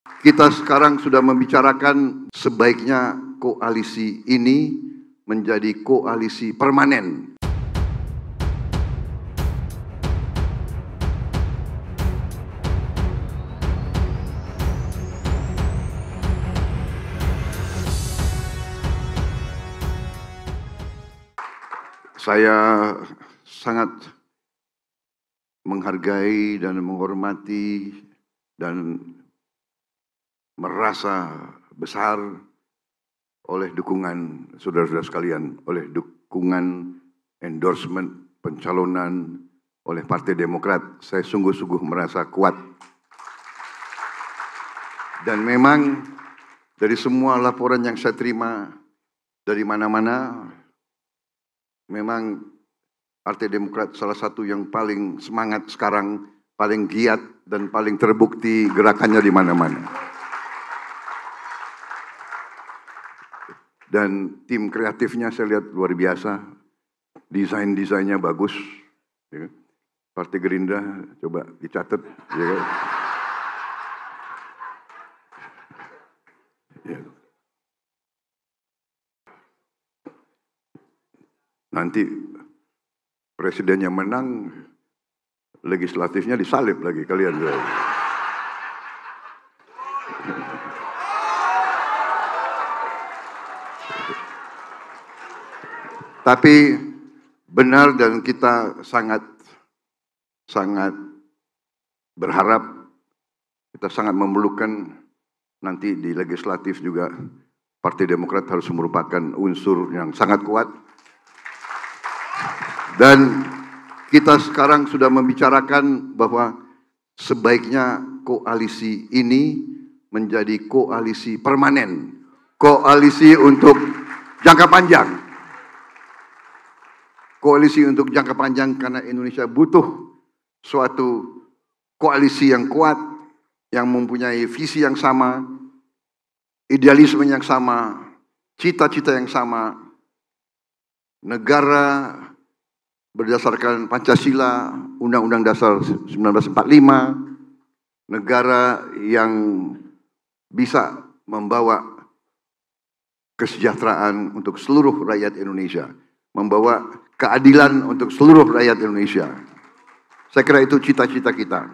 Kita sekarang sudah membicarakan sebaiknya koalisi ini menjadi koalisi permanen. Saya sangat menghargai dan menghormati dan merasa besar oleh dukungan saudara-saudara sekalian, oleh dukungan endorsement pencalonan oleh Partai Demokrat, saya sungguh-sungguh merasa kuat. Dan memang dari semua laporan yang saya terima dari mana-mana, memang Partai Demokrat salah satu yang paling semangat sekarang, paling giat dan paling terbukti gerakannya di mana-mana. Dan tim kreatifnya saya lihat luar biasa. Desain-desainnya bagus. Ya kan? Partai Gerindra coba dicatat. Ya kan? ya. Nanti presiden yang menang legislatifnya disalib lagi kalian. Ya. Tapi benar dan kita sangat sangat berharap kita sangat memerlukan nanti di legislatif juga Partai Demokrat harus merupakan unsur yang sangat kuat. Dan kita sekarang sudah membicarakan bahwa sebaiknya koalisi ini menjadi koalisi permanen, koalisi untuk jangka panjang koalisi untuk jangka panjang karena Indonesia butuh suatu koalisi yang kuat, yang mempunyai visi yang sama, idealisme yang sama, cita-cita yang sama, negara berdasarkan Pancasila, Undang-Undang Dasar 1945, negara yang bisa membawa kesejahteraan untuk seluruh rakyat Indonesia, membawa keadilan untuk seluruh rakyat Indonesia. Saya kira itu cita-cita kita.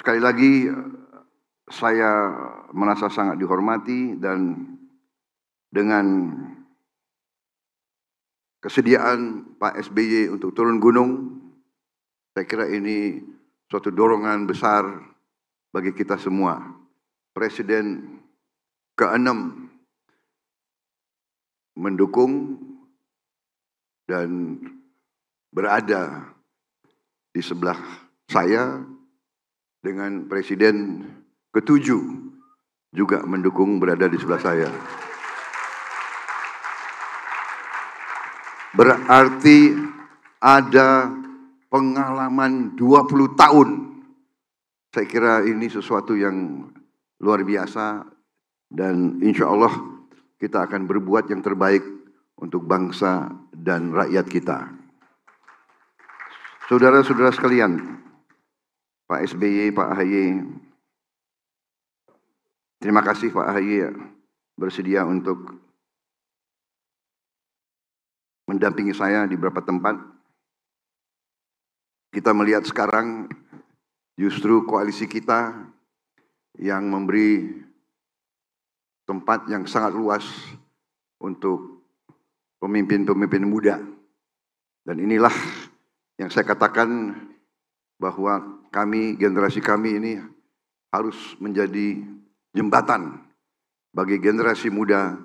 Sekali lagi, saya merasa sangat dihormati dan dengan kesediaan Pak SBY untuk turun gunung, saya kira ini suatu dorongan besar bagi kita semua. Presiden ke-6 mendukung dan berada di sebelah saya dengan presiden ketujuh juga mendukung berada di sebelah saya. Berarti ada pengalaman 20 tahun. Saya kira ini sesuatu yang luar biasa dan insya Allah kita akan berbuat yang terbaik untuk bangsa dan rakyat kita. Saudara-saudara sekalian, Pak SBY, Pak AHY, terima kasih Pak AHY bersedia untuk mendampingi saya di beberapa tempat. Kita melihat sekarang justru koalisi kita yang memberi tempat yang sangat luas untuk pemimpin-pemimpin muda. Dan inilah yang saya katakan bahwa kami, generasi kami ini harus menjadi jembatan bagi generasi muda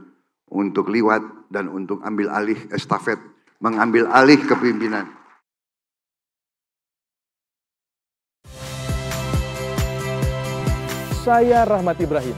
untuk liwat dan untuk ambil alih estafet, mengambil alih kepemimpinan. Saya Rahmat Ibrahim